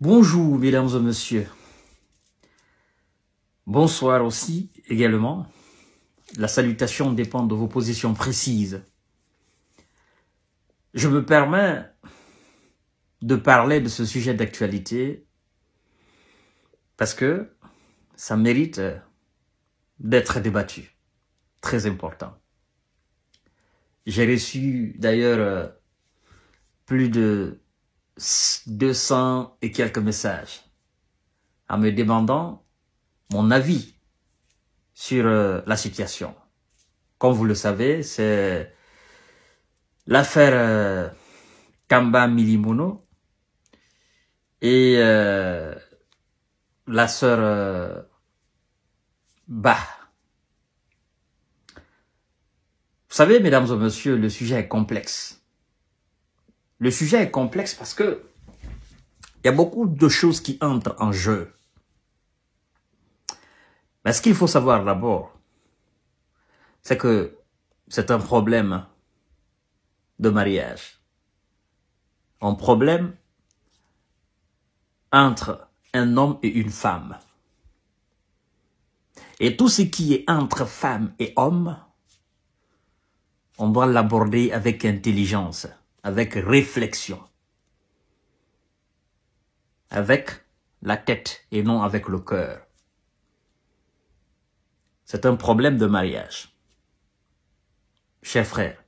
Bonjour, mesdames et messieurs. Bonsoir aussi, également. La salutation dépend de vos positions précises. Je me permets de parler de ce sujet d'actualité parce que ça mérite d'être débattu. Très important. J'ai reçu d'ailleurs plus de 200 et quelques messages en me demandant mon avis sur euh, la situation. Comme vous le savez, c'est l'affaire euh, Kamba Milimono et euh, la sœur Bah. Vous savez, mesdames et messieurs, le sujet est complexe le sujet est complexe parce que il y a beaucoup de choses qui entrent en jeu. Mais ce qu'il faut savoir d'abord, c'est que c'est un problème de mariage. Un problème entre un homme et une femme. Et tout ce qui est entre femme et homme, on doit l'aborder avec intelligence avec réflexion, avec la tête et non avec le cœur. C'est un problème de mariage. Chers frères,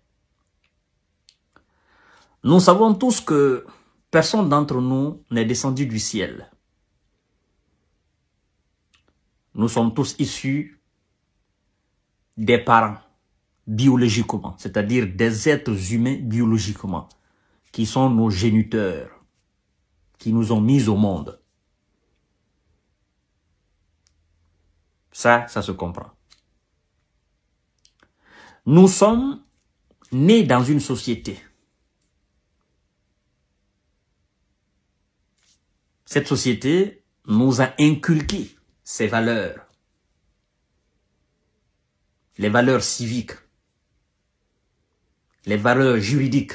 nous savons tous que personne d'entre nous n'est descendu du ciel. Nous sommes tous issus des parents biologiquement, c'est-à-dire des êtres humains biologiquement, qui sont nos géniteurs, qui nous ont mis au monde. Ça, ça se comprend. Nous sommes nés dans une société. Cette société nous a inculqué ses valeurs, les valeurs civiques, les valeurs juridiques,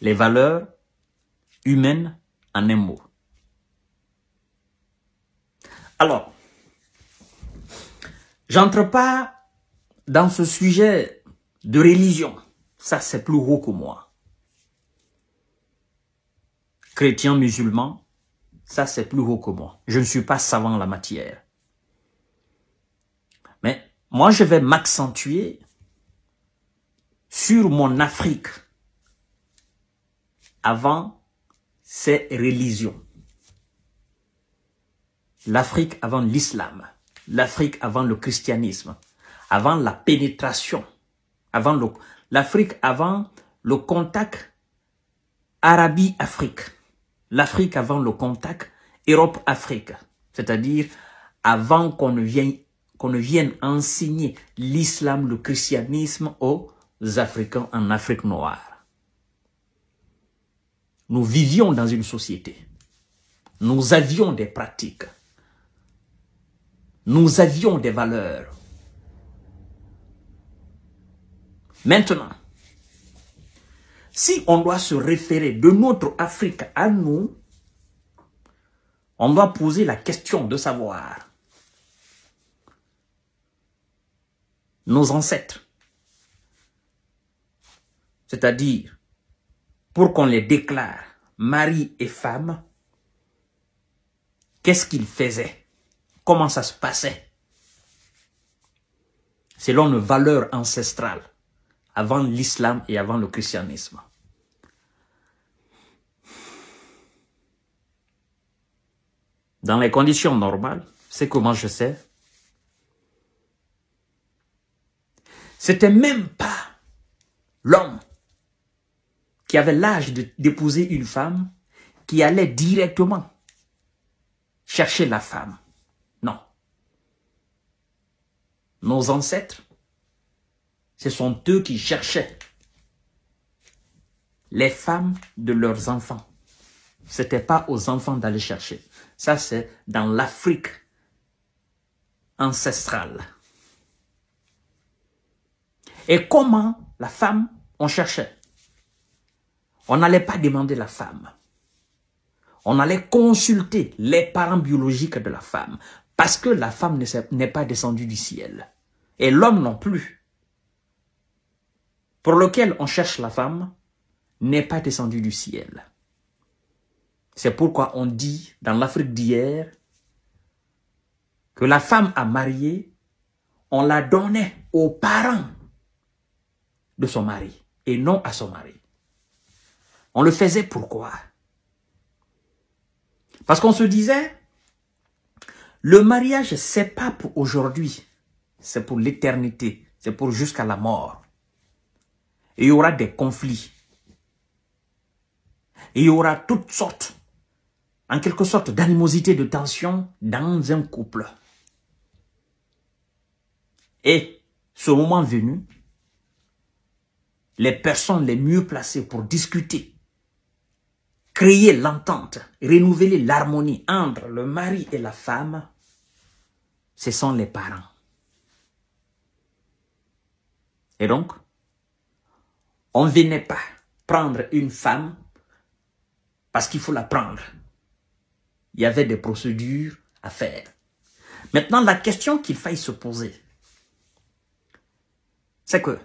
les valeurs humaines en un mot. Alors, j'entre pas dans ce sujet de religion. Ça, c'est plus haut que moi. Chrétien, musulman, ça, c'est plus haut que moi. Je ne suis pas savant en la matière. Moi, je vais m'accentuer sur mon Afrique avant ses religions. L'Afrique avant l'islam, l'Afrique avant le christianisme, avant la pénétration, avant l'Afrique avant le contact Arabie-Afrique, l'Afrique avant le contact Europe-Afrique, c'est-à-dire avant qu'on ne vienne qu'on ne vienne enseigner l'islam, le christianisme aux Africains en Afrique noire. Nous vivions dans une société. Nous avions des pratiques. Nous avions des valeurs. Maintenant, si on doit se référer de notre Afrique à nous, on doit poser la question de savoir nos ancêtres. C'est-à-dire, pour qu'on les déclare mari et femme, qu'est-ce qu'ils faisaient Comment ça se passait Selon nos valeurs ancestrales, avant l'islam et avant le christianisme. Dans les conditions normales, c'est comment je sais C'était même pas l'homme qui avait l'âge d'épouser une femme qui allait directement chercher la femme. Non. Nos ancêtres, ce sont eux qui cherchaient les femmes de leurs enfants. C'était pas aux enfants d'aller chercher. Ça, c'est dans l'Afrique ancestrale. Et comment la femme, on cherchait. On n'allait pas demander la femme. On allait consulter les parents biologiques de la femme. Parce que la femme n'est pas descendue du ciel. Et l'homme non plus. Pour lequel on cherche la femme, n'est pas descendu du ciel. C'est pourquoi on dit dans l'Afrique d'hier que la femme à marier, on la donnait aux parents de son mari et non à son mari. On le faisait pourquoi Parce qu'on se disait, le mariage, c'est pas pour aujourd'hui, c'est pour l'éternité, c'est pour jusqu'à la mort. Et il y aura des conflits. Et il y aura toutes sortes, en quelque sorte, d'animosité, de tension dans un couple. Et ce moment venu, les personnes les mieux placées pour discuter, créer l'entente, renouveler l'harmonie entre le mari et la femme, ce sont les parents. Et donc, on ne venait pas prendre une femme parce qu'il faut la prendre. Il y avait des procédures à faire. Maintenant, la question qu'il faille se poser, c'est que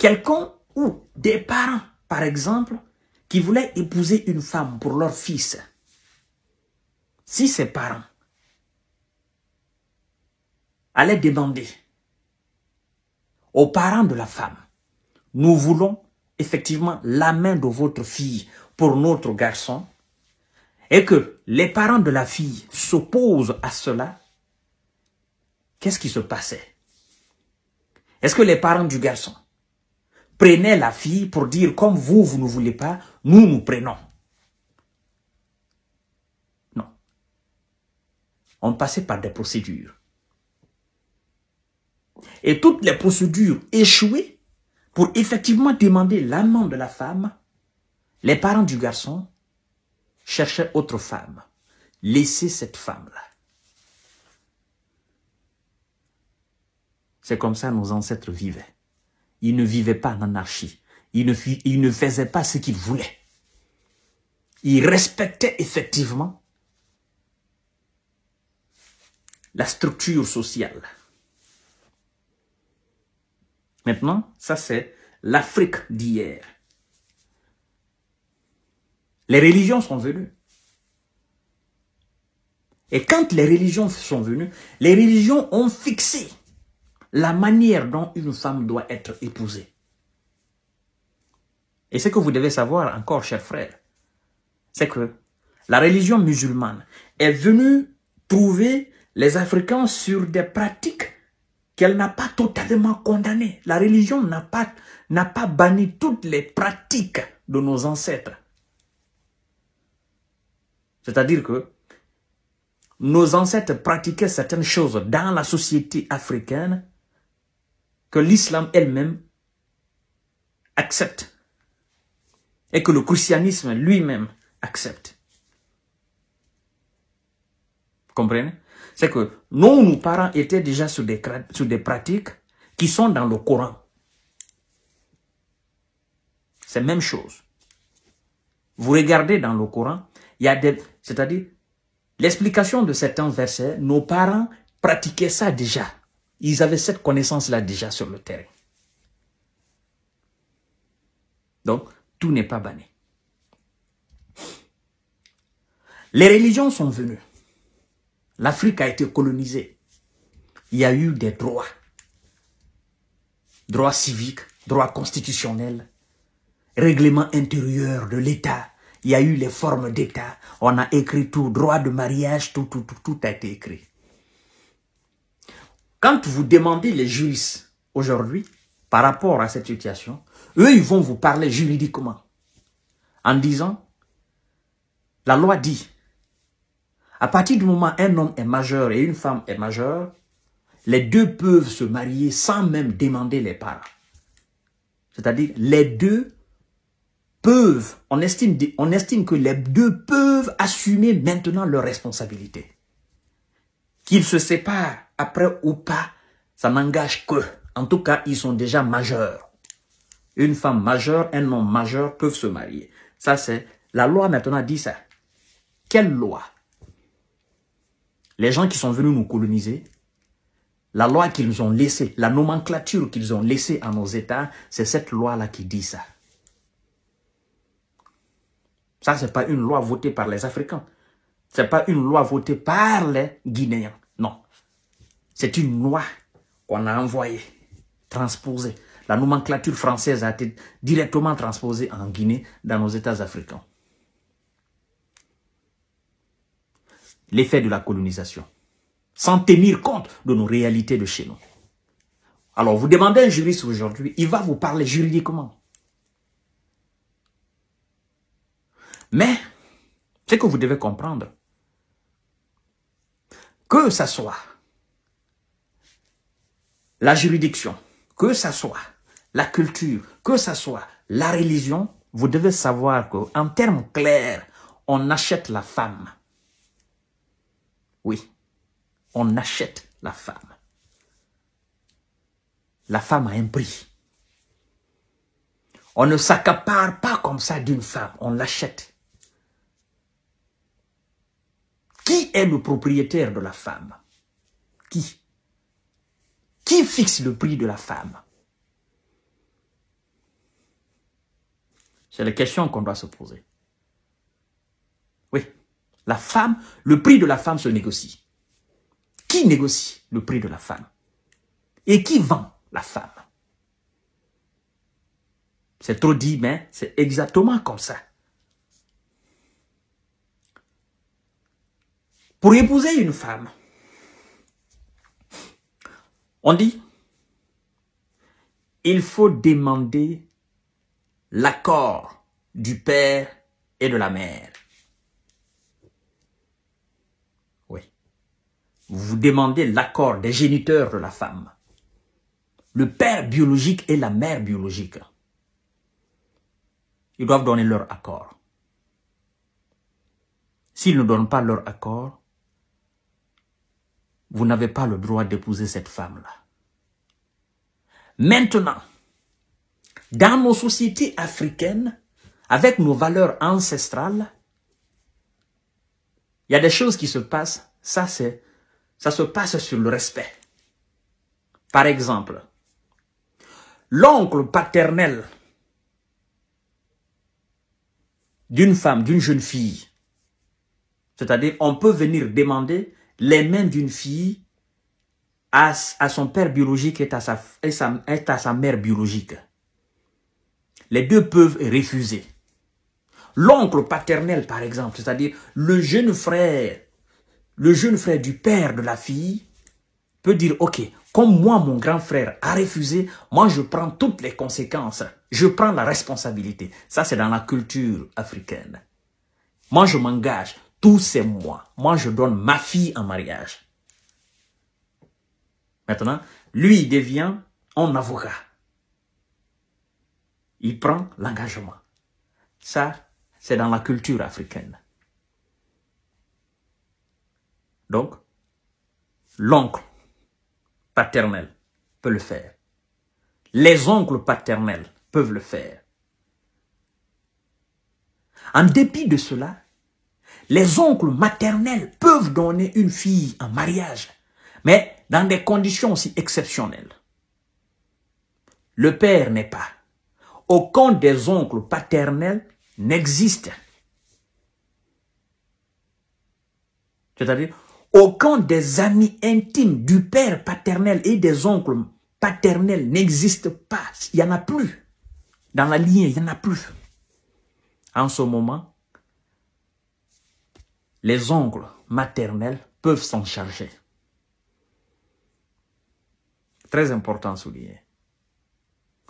Quelqu'un ou des parents, par exemple, qui voulaient épouser une femme pour leur fils, si ces parents allaient demander aux parents de la femme, nous voulons effectivement la main de votre fille pour notre garçon, et que les parents de la fille s'opposent à cela, qu'est-ce qui se passait Est-ce que les parents du garçon prenait la fille pour dire, comme vous, vous ne voulez pas, nous, nous prenons. Non. On passait par des procédures. Et toutes les procédures échouées pour effectivement demander l'amant de la femme, les parents du garçon cherchaient autre femme. Laissez cette femme-là. C'est comme ça nos ancêtres vivaient. Il ne vivait pas en anarchie. Il ne, il faisait pas ce qu'il voulait. Il respectait effectivement la structure sociale. Maintenant, ça c'est l'Afrique d'hier. Les religions sont venues. Et quand les religions sont venues, les religions ont fixé la manière dont une femme doit être épousée. Et ce que vous devez savoir encore, chers frères, c'est que la religion musulmane est venue trouver les Africains sur des pratiques qu'elle n'a pas totalement condamnées. La religion n'a pas, n'a pas banni toutes les pratiques de nos ancêtres. C'est-à-dire que nos ancêtres pratiquaient certaines choses dans la société africaine que l'islam elle-même accepte et que le christianisme lui-même accepte. comprenez C'est que nous, nos parents étaient déjà sous des, sur des pratiques qui sont dans le Coran. C'est la même chose. Vous regardez dans le Coran, il y a des... C'est-à-dire, l'explication de certains versets, nos parents pratiquaient ça déjà. Ils avaient cette connaissance-là déjà sur le terrain. Donc, tout n'est pas banné. Les religions sont venues. L'Afrique a été colonisée. Il y a eu des droits. Droits civiques, droits constitutionnels, règlements intérieurs de l'État. Il y a eu les formes d'État. On a écrit tout, droit de mariage, tout, tout, tout a été écrit. Quand vous demandez les juristes aujourd'hui, par rapport à cette situation, eux, ils vont vous parler juridiquement en disant, la loi dit, à partir du moment un homme est majeur et une femme est majeure, les deux peuvent se marier sans même demander les parents. C'est-à-dire, les deux peuvent, on estime, on estime que les deux peuvent assumer maintenant leurs responsabilités. Qu'ils se séparent après ou pas, ça n'engage que. En tout cas, ils sont déjà majeurs. Une femme majeure, un homme majeur peuvent se marier. Ça, c'est... La loi maintenant dit ça. Quelle loi Les gens qui sont venus nous coloniser, la loi qu'ils nous ont laissée, la nomenclature qu'ils ont laissée à nos États, c'est cette loi-là qui dit ça. Ça, ce n'est pas une loi votée par les Africains. Ce n'est pas une loi votée par les Guinéens. Non. C'est une loi qu'on a envoyée, transposée. La nomenclature française a été directement transposée en Guinée dans nos États africains. L'effet de la colonisation, sans tenir compte de nos réalités de chez nous. Alors, vous demandez un juriste aujourd'hui, il va vous parler juridiquement. Mais, ce que vous devez comprendre que ça soit la juridiction, que ça soit la culture, que ça soit la religion, vous devez savoir qu'en termes clairs, on achète la femme. Oui, on achète la femme. La femme a un prix. On ne s'accapare pas comme ça d'une femme, on l'achète. Qui est le propriétaire de la femme Qui qui fixe le prix de la femme C'est la question qu'on doit se poser. Oui, la femme, le prix de la femme se négocie. Qui négocie le prix de la femme Et qui vend la femme C'est trop dit, mais c'est exactement comme ça. Pour épouser une femme, on dit, il faut demander l'accord du père et de la mère. Oui. Vous demandez l'accord des géniteurs de la femme. Le père biologique et la mère biologique. Ils doivent donner leur accord. S'ils ne donnent pas leur accord, vous n'avez pas le droit d'épouser cette femme-là. Maintenant, dans nos sociétés africaines, avec nos valeurs ancestrales, il y a des choses qui se passent, ça c'est, ça se passe sur le respect. Par exemple, l'oncle paternel d'une femme, d'une jeune fille, c'est-à-dire on peut venir demander les mains d'une fille à, à, son père biologique et à, sa, à sa mère biologique. Les deux peuvent refuser. L'oncle paternel, par exemple, c'est-à-dire le jeune frère, le jeune frère du père de la fille, peut dire, OK, comme moi, mon grand frère a refusé, moi, je prends toutes les conséquences. Je prends la responsabilité. Ça, c'est dans la culture africaine. Moi, je m'engage. Tout c'est moi. Moi, je donne ma fille en mariage. Maintenant, lui, devient un avocat. Il prend l'engagement. Ça, c'est dans la culture africaine. Donc, l'oncle paternel peut le faire. Les oncles paternels peuvent le faire. En dépit de cela, les oncles maternels peuvent donner une fille en mariage, mais dans des conditions aussi exceptionnelles. Le père n'est pas. Aucun des oncles paternels n'existe. C'est-à-dire, aucun des amis intimes du père paternel et des oncles paternels n'existe pas. Il n'y en a plus. Dans la lignée, il n'y en a plus. En ce moment, les oncles maternels peuvent s'en charger. Très important à souligner.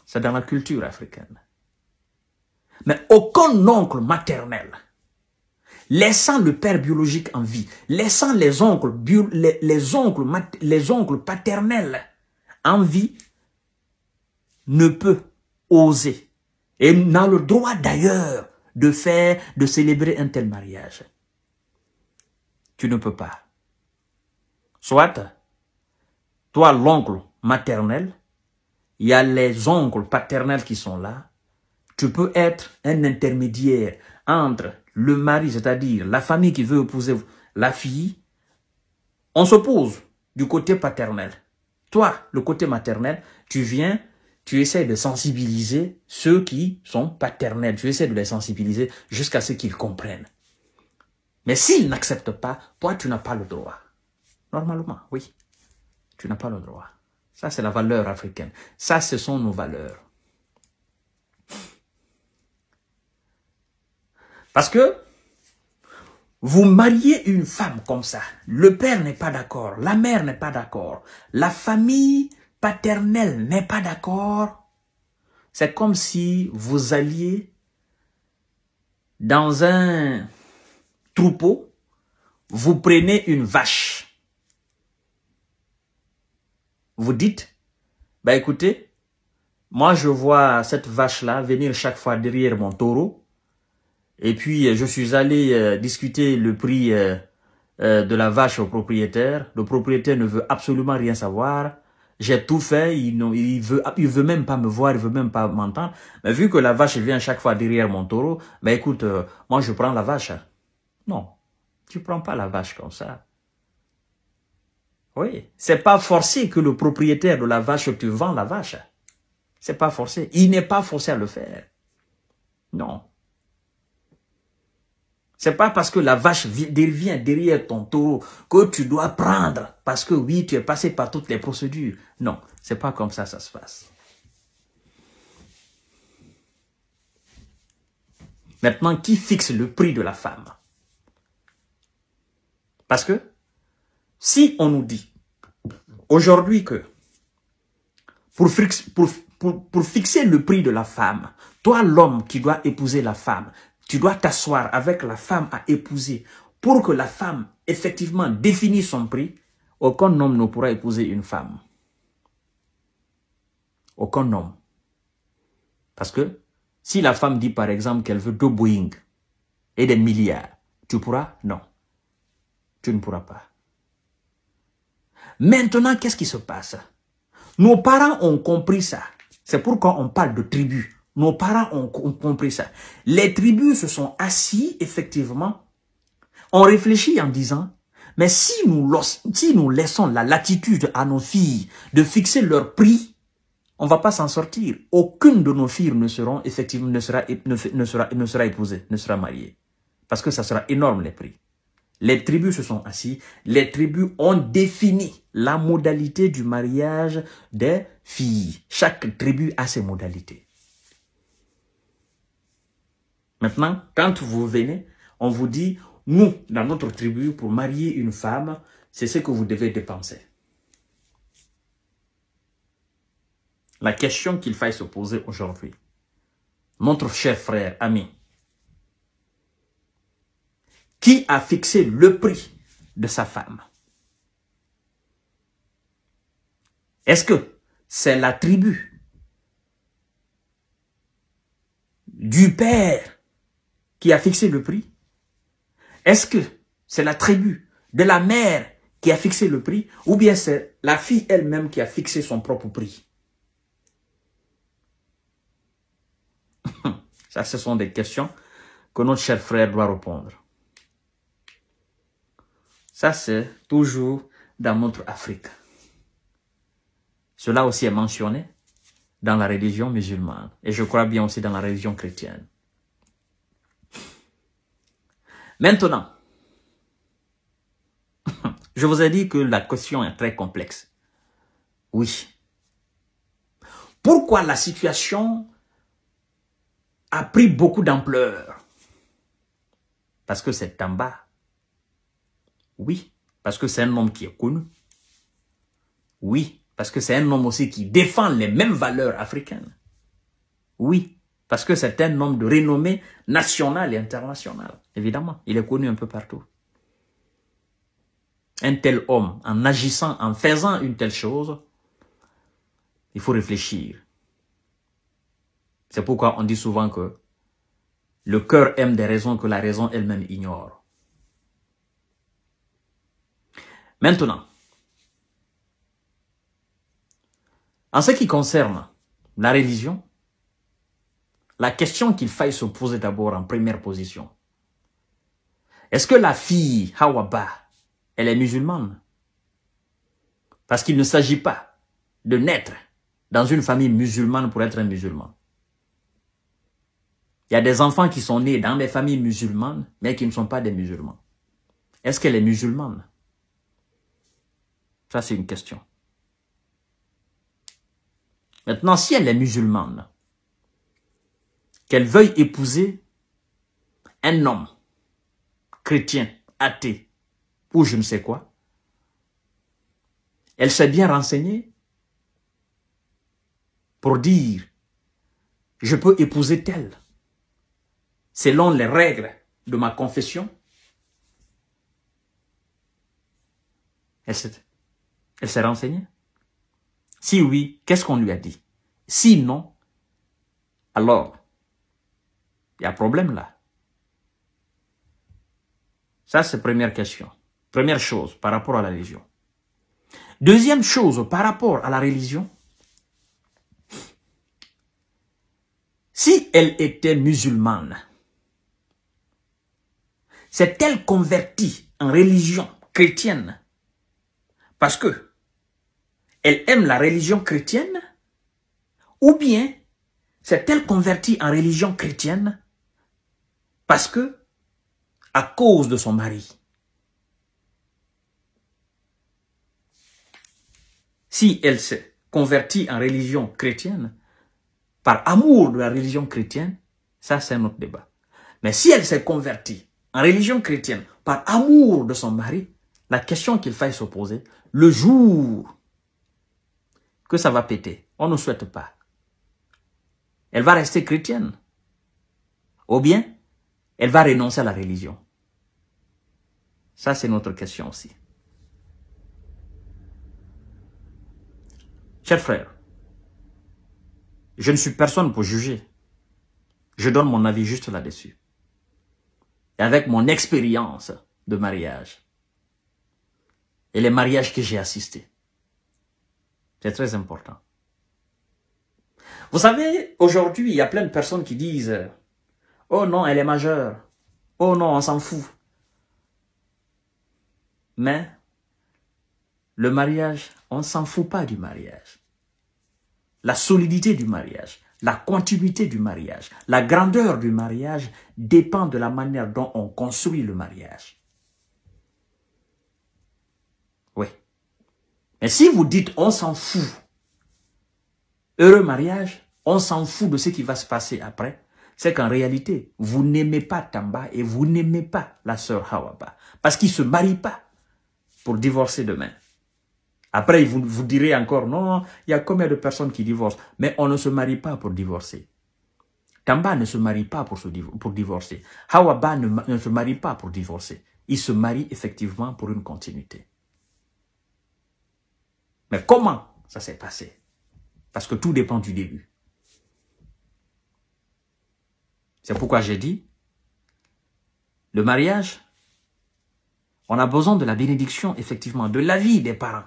C'est dans la culture africaine. Mais aucun oncle maternel, laissant le père biologique en vie, laissant les oncles, les, oncles, les oncles paternels en vie, ne peut oser et n'a le droit d'ailleurs de faire, de célébrer un tel mariage tu ne peux pas. Soit, toi, l'oncle maternel, il y a les oncles paternels qui sont là. Tu peux être un intermédiaire entre le mari, c'est-à-dire la famille qui veut épouser la fille. On s'oppose du côté paternel. Toi, le côté maternel, tu viens, tu essaies de sensibiliser ceux qui sont paternels. Tu essaies de les sensibiliser jusqu'à ce qu'ils comprennent. Mais s'il n'accepte pas, toi, tu n'as pas le droit. Normalement, oui. Tu n'as pas le droit. Ça, c'est la valeur africaine. Ça, ce sont nos valeurs. Parce que vous mariez une femme comme ça. Le père n'est pas d'accord. La mère n'est pas d'accord. La famille paternelle n'est pas d'accord. C'est comme si vous alliez dans un troupeau, vous prenez une vache. Vous dites, bah écoutez, moi je vois cette vache-là venir chaque fois derrière mon taureau. Et puis euh, je suis allé euh, discuter le prix euh, de la vache au propriétaire. Le propriétaire ne veut absolument rien savoir. J'ai tout fait, il ne il veut, il veut même pas me voir, il veut même pas m'entendre. Mais vu que la vache vient chaque fois derrière mon taureau, bah écoute, moi je prends la vache. Hein. Non, tu prends pas la vache comme ça. Oui, c'est pas forcé que le propriétaire de la vache, tu vends la vache. C'est pas forcé. Il n'est pas forcé à le faire. Non. C'est pas parce que la vache devient derrière ton taureau que tu dois prendre parce que oui, tu es passé par toutes les procédures. Non, c'est pas comme ça ça se passe. Maintenant, qui fixe le prix de la femme parce que si on nous dit aujourd'hui que pour, fixer le prix de la femme, toi l'homme qui doit épouser la femme, tu dois t'asseoir avec la femme à épouser pour que la femme effectivement définisse son prix, aucun homme ne pourra épouser une femme. Aucun homme. Parce que si la femme dit par exemple qu'elle veut deux Boeing et des milliards, tu pourras Non tu ne pourras pas. Maintenant, qu'est-ce qui se passe Nos parents ont compris ça. C'est pourquoi on parle de tribus. Nos parents ont, compris ça. Les tribus se sont assis, effectivement, ont réfléchi en disant, mais si nous, laissons la latitude à nos filles de fixer leur prix, on va pas s'en sortir. Aucune de nos filles ne seront effectivement ne sera ne, sera ne sera épousée, ne sera mariée, parce que ça sera énorme les prix. Les tribus se sont assis, les tribus ont défini la modalité du mariage des filles. Chaque tribu a ses modalités. Maintenant, quand vous venez, on vous dit, nous, dans notre tribu, pour marier une femme, c'est ce que vous devez dépenser. La question qu'il faille se poser aujourd'hui, notre cher frère, ami, qui a fixé le prix de sa femme Est-ce que c'est la tribu du père qui a fixé le prix Est-ce que c'est la tribu de la mère qui a fixé le prix ou bien c'est la fille elle-même qui a fixé son propre prix Ça, ce sont des questions que notre cher frère doit répondre. Ça, c'est toujours dans notre Afrique. Cela aussi est mentionné dans la religion musulmane et je crois bien aussi dans la religion chrétienne. Maintenant, je vous ai dit que la question est très complexe. Oui. Pourquoi la situation a pris beaucoup d'ampleur Parce que c'est en bas oui, parce que c'est un homme qui est connu. Oui, parce que c'est un homme aussi qui défend les mêmes valeurs africaines. Oui, parce que c'est un homme de renommée nationale et internationale. Évidemment, il est connu un peu partout. Un tel homme, en agissant, en faisant une telle chose, il faut réfléchir. C'est pourquoi on dit souvent que le cœur aime des raisons que la raison elle-même ignore. Maintenant, en ce qui concerne la religion, la question qu'il faille se poser d'abord en première position, est-ce que la fille Hawaba, elle est musulmane Parce qu'il ne s'agit pas de naître dans une famille musulmane pour être un musulman. Il y a des enfants qui sont nés dans des familles musulmanes, mais qui ne sont pas des musulmans. Est-ce qu'elle est musulmane ça, c'est une question. Maintenant, si elle est musulmane, qu'elle veuille épouser un homme chrétien, athée, ou je ne sais quoi, elle s'est bien renseignée pour dire « je peux épouser tel » selon les règles de ma confession, elle s'est renseignée Si oui, qu'est-ce qu'on lui a dit Si non, alors, il y a problème là. Ça, c'est première question. Première chose par rapport à la religion. Deuxième chose par rapport à la religion. Si elle était musulmane, s'est-elle convertie en religion chrétienne parce que elle aime la religion chrétienne ou bien s'est-elle convertie en religion chrétienne parce que à cause de son mari. Si elle s'est convertie en religion chrétienne par amour de la religion chrétienne, ça c'est un autre débat. Mais si elle s'est convertie en religion chrétienne par amour de son mari, la question qu'il faille se poser, le jour que ça va péter. On ne souhaite pas. Elle va rester chrétienne. Ou bien, elle va renoncer à la religion. Ça, c'est notre question aussi. Cher frère, je ne suis personne pour juger. Je donne mon avis juste là-dessus. Et avec mon expérience de mariage et les mariages que j'ai assistés. C'est très important. Vous savez, aujourd'hui, il y a plein de personnes qui disent « Oh non, elle est majeure. Oh non, on s'en fout. » Mais le mariage, on ne s'en fout pas du mariage. La solidité du mariage, la continuité du mariage, la grandeur du mariage dépend de la manière dont on construit le mariage. Mais si vous dites on s'en fout, heureux mariage, on s'en fout de ce qui va se passer après, c'est qu'en réalité, vous n'aimez pas Tamba et vous n'aimez pas la sœur Hawaba. Parce qu'il ne se marie pas pour divorcer demain. Après, vous, vous direz encore, non, il y a combien de personnes qui divorcent Mais on ne se marie pas pour divorcer. Tamba ne se marie pas pour, se, pour divorcer. Hawaba ne se marie pas pour divorcer. Il se marie effectivement pour une continuité. Mais comment ça s'est passé Parce que tout dépend du début. C'est pourquoi j'ai dit, le mariage, on a besoin de la bénédiction, effectivement, de l'avis des parents,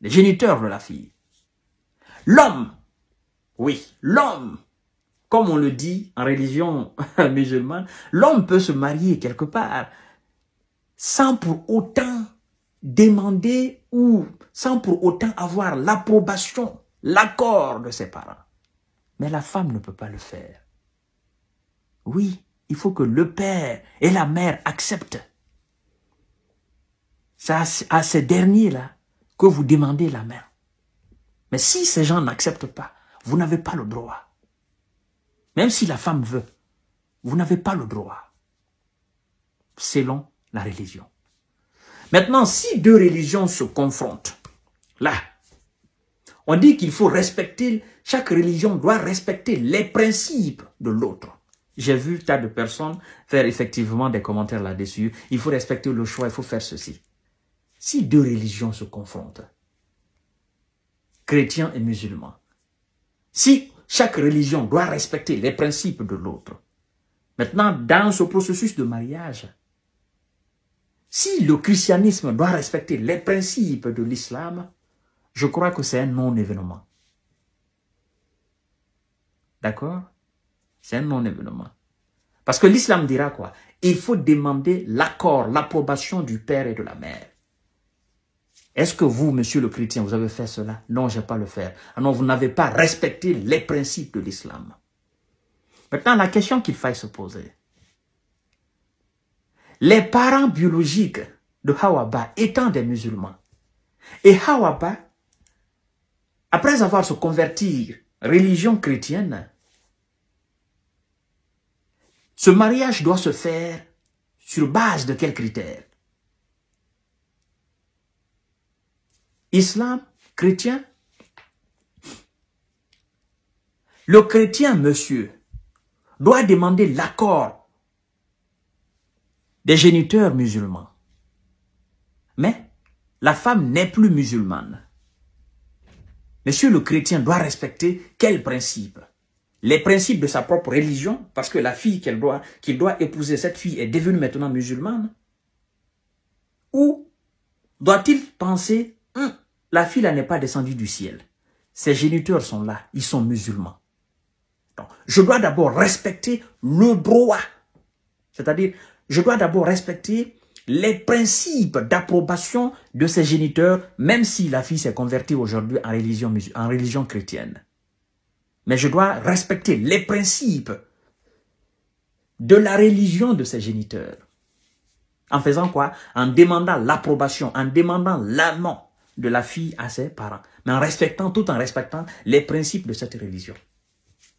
des géniteurs de la fille. L'homme, oui, l'homme, comme on le dit en religion musulmane, l'homme peut se marier quelque part sans pour autant demander ou sans pour autant avoir l'approbation, l'accord de ses parents. Mais la femme ne peut pas le faire. Oui, il faut que le père et la mère acceptent. C'est à ces derniers-là que vous demandez la main. Mais si ces gens n'acceptent pas, vous n'avez pas le droit. Même si la femme veut, vous n'avez pas le droit. Selon la religion. Maintenant, si deux religions se confrontent, là, on dit qu'il faut respecter, chaque religion doit respecter les principes de l'autre. J'ai vu tas de personnes faire effectivement des commentaires là-dessus. Il faut respecter le choix, il faut faire ceci. Si deux religions se confrontent, chrétiens et musulmans, si chaque religion doit respecter les principes de l'autre, maintenant, dans ce processus de mariage, si le christianisme doit respecter les principes de l'islam, je crois que c'est un non-événement. D'accord C'est un non-événement. Parce que l'islam dira quoi Il faut demander l'accord, l'approbation du père et de la mère. Est-ce que vous, monsieur le chrétien, vous avez fait cela Non, je n'ai pas le faire. Ah non, vous n'avez pas respecté les principes de l'islam. Maintenant, la question qu'il faille se poser, les parents biologiques de Hawaba étant des musulmans, et Hawaba, après avoir se converti religion chrétienne, ce mariage doit se faire sur base de quels critères Islam, chrétien Le chrétien, monsieur, doit demander l'accord des géniteurs musulmans. Mais la femme n'est plus musulmane. Monsieur le chrétien doit respecter quels principes Les principes de sa propre religion, parce que la fille qu'il doit, doit épouser, cette fille est devenue maintenant musulmane Ou doit-il penser, hum, la fille n'est pas descendue du ciel, ses géniteurs sont là, ils sont musulmans. Donc, je dois d'abord respecter le droit, c'est-à-dire je dois d'abord respecter les principes d'approbation de ses géniteurs, même si la fille s'est convertie aujourd'hui en religion, en religion chrétienne. Mais je dois respecter les principes de la religion de ses géniteurs. En faisant quoi En demandant l'approbation, en demandant l'amant de la fille à ses parents, mais en respectant, tout en respectant les principes de cette religion,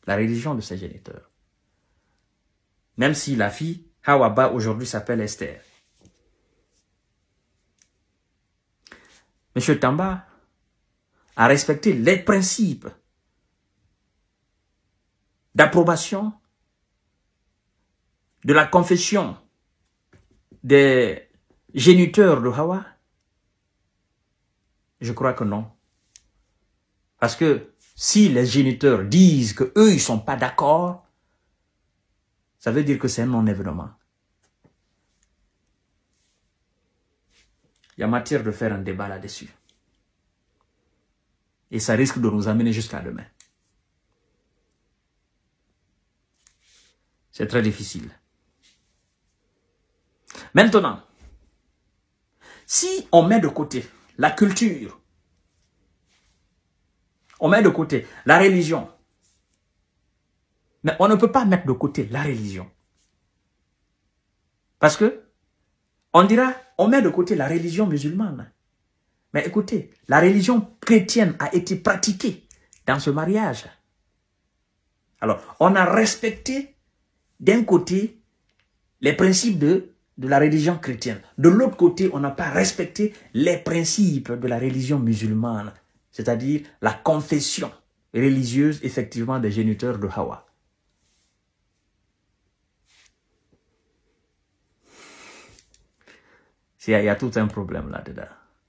la religion de ses géniteurs. Même si la fille Hawaba aujourd'hui s'appelle Esther. Monsieur Tamba a respecté les principes d'approbation de la confession des géniteurs de Hawa Je crois que non. Parce que si les géniteurs disent que eux ils sont pas d'accord, ça veut dire que c'est un non-événement. Il y a matière de faire un débat là-dessus. Et ça risque de nous amener jusqu'à demain. C'est très difficile. Maintenant, si on met de côté la culture, on met de côté la religion, mais on ne peut pas mettre de côté la religion. Parce que, on dira, on met de côté la religion musulmane. Mais écoutez, la religion chrétienne a été pratiquée dans ce mariage. Alors, on a respecté d'un côté les principes de, de la religion chrétienne. De l'autre côté, on n'a pas respecté les principes de la religion musulmane, c'est-à-dire la confession religieuse effectivement des géniteurs de Hawa. Il y, a tout un problème là-dedans.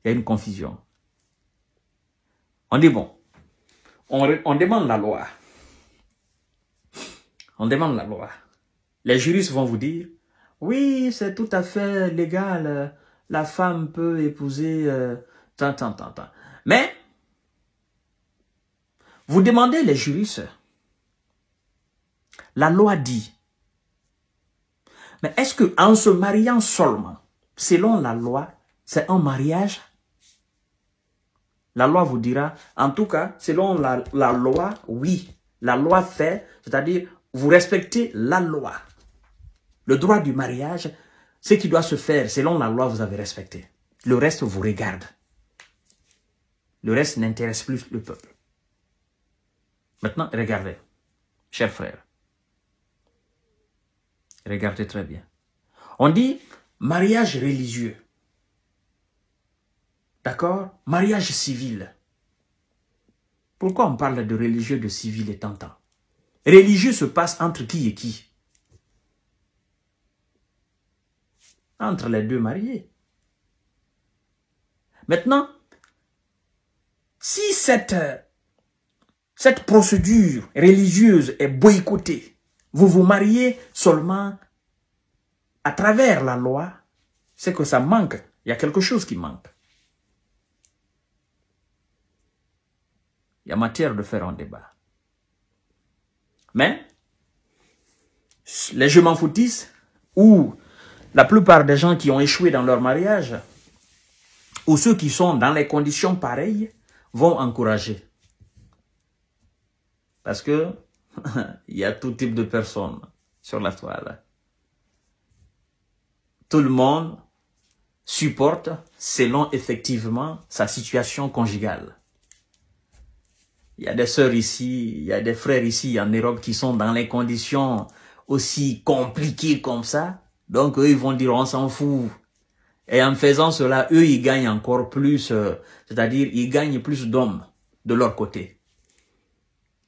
Il y a une confusion. On dit bon, on, on demande la loi. On demande la loi. Les juristes vont vous dire, oui, c'est tout à fait légal, euh, la femme peut épouser euh, tant, tant, tant, tant. Mais, vous demandez les juristes, la loi dit, mais est-ce que en se mariant seulement, selon la loi, c'est un mariage. La loi vous dira, en tout cas, selon la, loi, oui, la loi fait, c'est-à-dire, vous respectez la loi. Le droit du mariage, ce qui doit se faire selon la loi, vous avez respecté. Le reste vous regarde. Le reste n'intéresse plus le peuple. Maintenant, regardez, chers frères. Regardez très bien. On dit, mariage religieux, d'accord Mariage civil. Pourquoi on parle de religieux, de civil et tant Religieux se passe entre qui et qui Entre les deux mariés. Maintenant, si cette, cette procédure religieuse est boycottée, vous vous mariez seulement à travers la loi, c'est que ça manque. Il y a quelque chose qui manque. Il y a matière de faire un débat. Mais, les je m'en ou la plupart des gens qui ont échoué dans leur mariage, ou ceux qui sont dans les conditions pareilles, vont encourager. Parce que, il y a tout type de personnes sur la toile tout le monde supporte selon effectivement sa situation conjugale. Il y a des sœurs ici, il y a des frères ici en Europe qui sont dans les conditions aussi compliquées comme ça. Donc eux, ils vont dire on s'en fout. Et en faisant cela, eux, ils gagnent encore plus, euh, c'est-à-dire ils gagnent plus d'hommes de leur côté.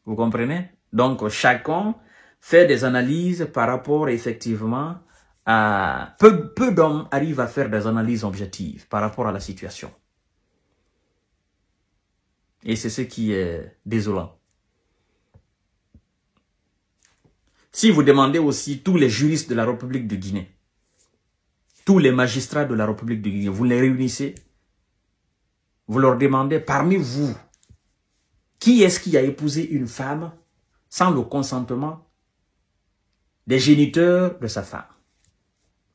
Vous comprenez Donc chacun fait des analyses par rapport effectivement peu, peu d'hommes arrivent à faire des analyses objectives par rapport à la situation. Et c'est ce qui est désolant. Si vous demandez aussi tous les juristes de la République de Guinée, tous les magistrats de la République de Guinée, vous les réunissez, vous leur demandez parmi vous, qui est-ce qui a épousé une femme sans le consentement des géniteurs de sa femme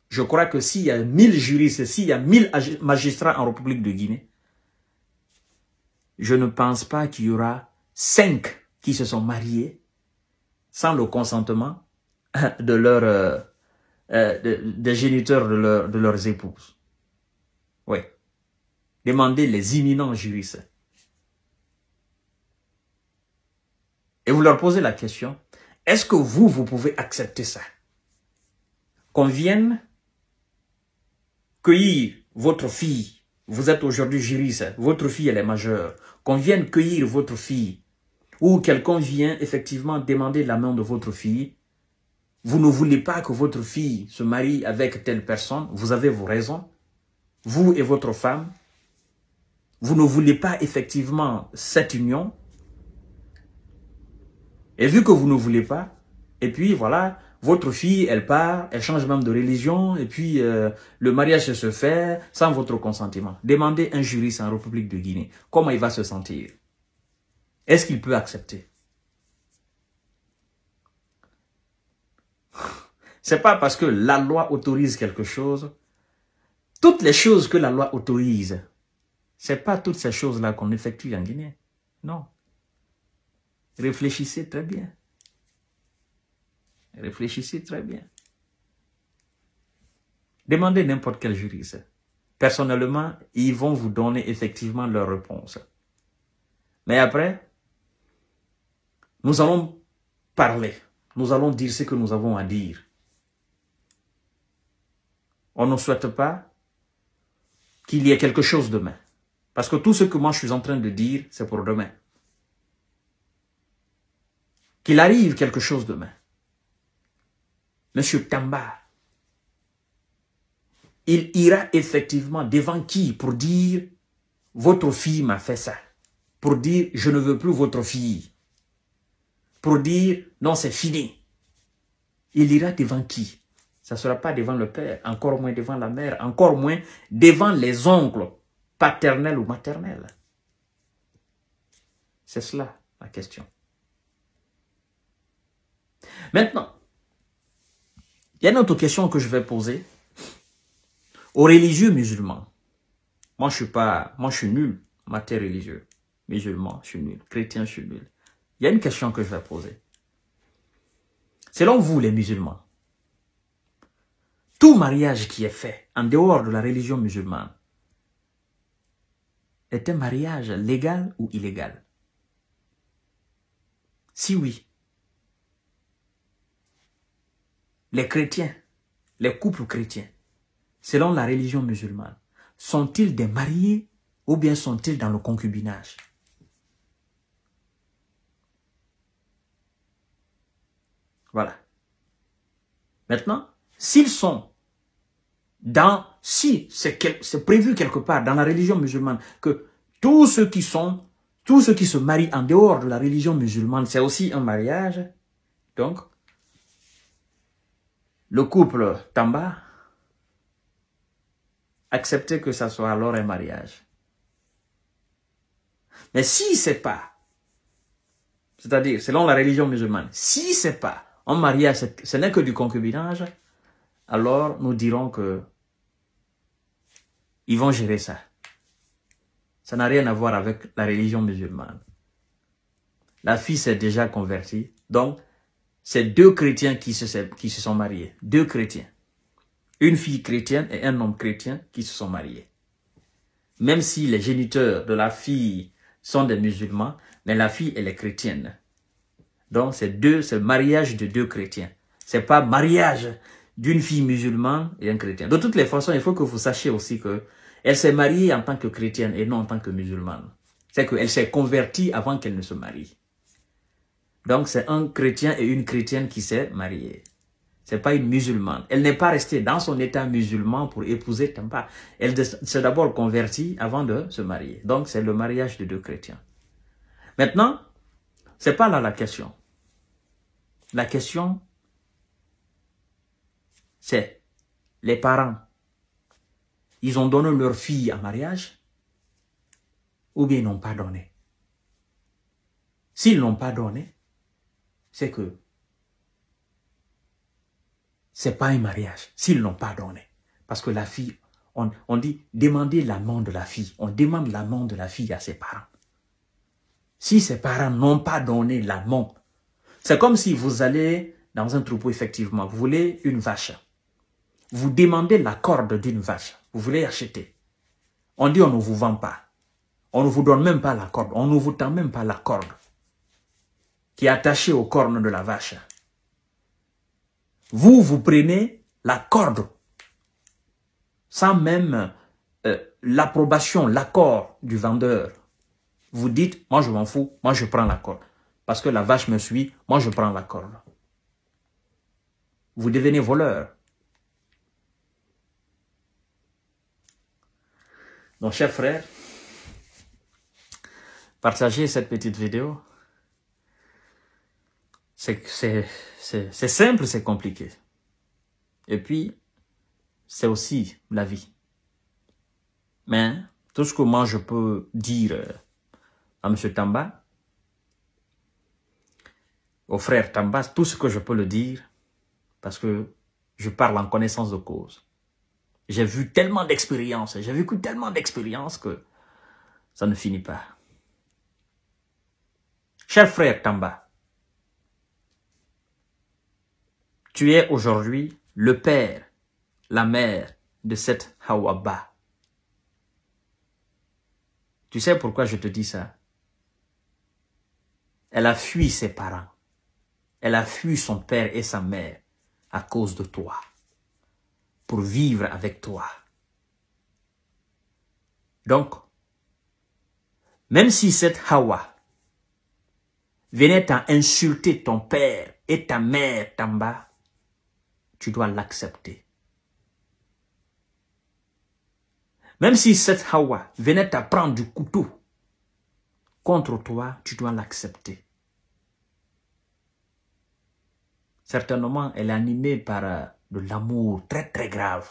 je crois que s'il y a 1000 juristes, s'il y a 1000 magistrats en République de Guinée, je ne pense pas qu'il y aura cinq qui se sont mariés sans le consentement de leur, euh, euh, des géniteurs de, de leurs épouses. Oui. Demandez les imminents juristes. Et vous leur posez la question, est-ce que vous, vous pouvez accepter ça Qu'on vienne cueillir votre fille. Vous êtes aujourd'hui juriste, votre fille elle est majeure. Qu'on vienne cueillir votre fille ou quelqu'un vient effectivement demander la main de votre fille. Vous ne voulez pas que votre fille se marie avec telle personne. Vous avez vos raisons. Vous et votre femme. Vous ne voulez pas effectivement cette union. Et vu que vous ne voulez pas, et puis voilà, votre fille, elle part, elle change même de religion, et puis euh, le mariage se fait sans votre consentement. Demandez un juriste en République de Guinée comment il va se sentir. Est-ce qu'il peut accepter C'est pas parce que la loi autorise quelque chose. Toutes les choses que la loi autorise, c'est pas toutes ces choses-là qu'on effectue en Guinée. Non. Réfléchissez très bien. Réfléchissez très bien. Demandez n'importe quel juriste. Personnellement, ils vont vous donner effectivement leur réponse. Mais après, nous allons parler. Nous allons dire ce que nous avons à dire. On ne souhaite pas qu'il y ait quelque chose demain. Parce que tout ce que moi je suis en train de dire, c'est pour demain. Qu'il arrive quelque chose demain. Monsieur Tamba, il ira effectivement devant qui pour dire « votre fille m'a fait ça », pour dire « je ne veux plus votre fille », pour dire « non, c'est fini ». Il ira devant qui Ça ne sera pas devant le père, encore moins devant la mère, encore moins devant les oncles, paternels ou maternels. C'est cela la question. Maintenant, il y a une autre question que je vais poser aux religieux musulmans. Moi, je suis pas, moi, je suis nul en religieux. Musulman, je suis nul. Chrétien, je suis nul. Il y a une question que je vais poser. Selon vous, les musulmans, tout mariage qui est fait en dehors de la religion musulmane est un mariage légal ou illégal Si oui, les chrétiens, les couples chrétiens, selon la religion musulmane, sont-ils des mariés ou bien sont-ils dans le concubinage Voilà. Maintenant, s'ils sont dans, si c'est prévu quelque part dans la religion musulmane que tous ceux qui sont, tous ceux qui se marient en dehors de la religion musulmane, c'est aussi un mariage, donc le couple Tamba acceptait que ça soit alors un mariage. Mais si c'est pas, c'est-à-dire selon la religion musulmane, si c'est pas un mariage, ce n'est que du concubinage, alors nous dirons que ils vont gérer ça. Ça n'a rien à voir avec la religion musulmane. La fille s'est déjà convertie, donc c'est deux chrétiens qui se, qui se sont mariés. Deux chrétiens. Une fille chrétienne et un homme chrétien qui se sont mariés. Même si les géniteurs de la fille sont des musulmans, mais la fille, elle est chrétienne. Donc, c'est deux, c'est mariage de deux chrétiens. C'est pas mariage d'une fille musulmane et un chrétien. De toutes les façons, il faut que vous sachiez aussi que elle s'est mariée en tant que chrétienne et non en tant que musulmane. C'est qu'elle s'est convertie avant qu'elle ne se marie. Donc c'est un chrétien et une chrétienne qui s'est Ce C'est pas une musulmane. Elle n'est pas restée dans son état musulman pour épouser Tampa. Elle s'est d'abord convertie avant de se marier. Donc c'est le mariage de deux chrétiens. Maintenant, c'est pas là la question. La question, c'est les parents. Ils ont donné leur fille en mariage ou bien ils n'ont pas donné. S'ils n'ont pas donné, c'est que c'est pas un mariage s'ils n'ont pas donné. Parce que la fille, on, dit demander l'amant de la fille. On demande l'amant de la fille à ses parents. Si ses parents n'ont pas donné l'amant, c'est comme si vous allez dans un troupeau, effectivement, vous voulez une vache. Vous demandez la corde d'une vache. Vous voulez acheter. On dit on ne vous vend pas. On ne vous donne même pas la corde. On ne vous tend même pas la corde qui est attaché aux cornes de la vache. Vous, vous prenez la corde sans même euh, l'approbation, l'accord du vendeur. Vous dites, moi je m'en fous, moi je prends la corde. Parce que la vache me suit, moi je prends la corde. Vous devenez voleur. Donc, chers frères, partagez cette petite vidéo c'est simple, c'est compliqué. Et puis, c'est aussi la vie. Mais tout ce que moi je peux dire euh, à M. Tamba, au frère Tamba, tout ce que je peux le dire, parce que je parle en connaissance de cause. J'ai vu tellement d'expériences, j'ai vécu tellement d'expériences que ça ne finit pas. Cher frère Tamba, Tu es aujourd'hui le père, la mère de cette Hawaba. Tu sais pourquoi je te dis ça Elle a fui ses parents. Elle a fui son père et sa mère à cause de toi, pour vivre avec toi. Donc, même si cette Hawa venait à insulter ton père et ta mère, Tamba, tu dois l'accepter. Même si cette Hawa venait à prendre du couteau contre toi, tu dois l'accepter. Certainement, elle est animée par euh, de l'amour très très grave.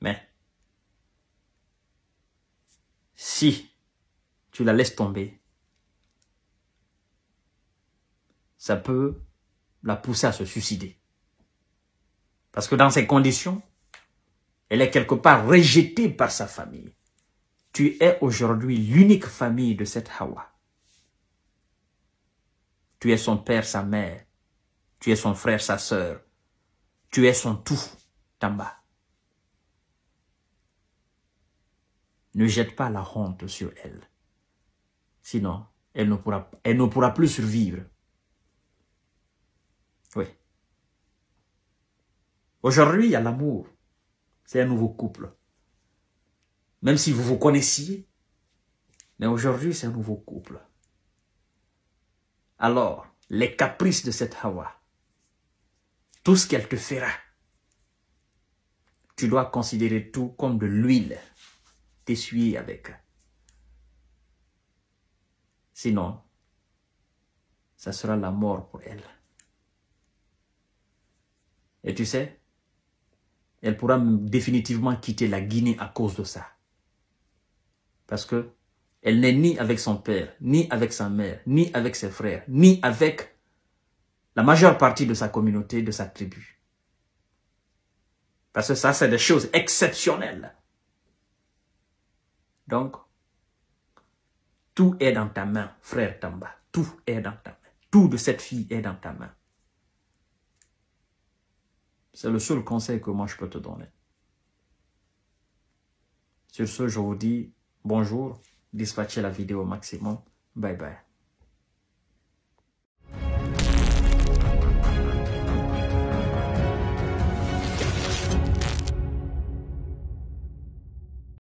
Mais si tu la laisses tomber, ça peut la pousser à se suicider. Parce que dans ces conditions, elle est quelque part rejetée par sa famille. Tu es aujourd'hui l'unique famille de cette Hawa. Tu es son père, sa mère. Tu es son frère, sa sœur. Tu es son tout, Tamba. Ne jette pas la honte sur elle. Sinon, elle ne pourra, elle ne pourra plus survivre. Aujourd'hui, il y a l'amour. C'est un nouveau couple. Même si vous vous connaissiez, mais aujourd'hui, c'est un nouveau couple. Alors, les caprices de cette Hawa, tout ce qu'elle te fera, tu dois considérer tout comme de l'huile, t'essuyer avec. Sinon, ça sera la mort pour elle. Et tu sais, elle pourra définitivement quitter la Guinée à cause de ça. Parce que elle n'est ni avec son père, ni avec sa mère, ni avec ses frères, ni avec la majeure partie de sa communauté, de sa tribu. Parce que ça, c'est des choses exceptionnelles. Donc, tout est dans ta main, frère Tamba. Tout est dans ta main. Tout de cette fille est dans ta main. C'est le seul conseil que moi je peux te donner. Sur ce, je vous dis bonjour, dispatchez la vidéo au maximum. Bye bye.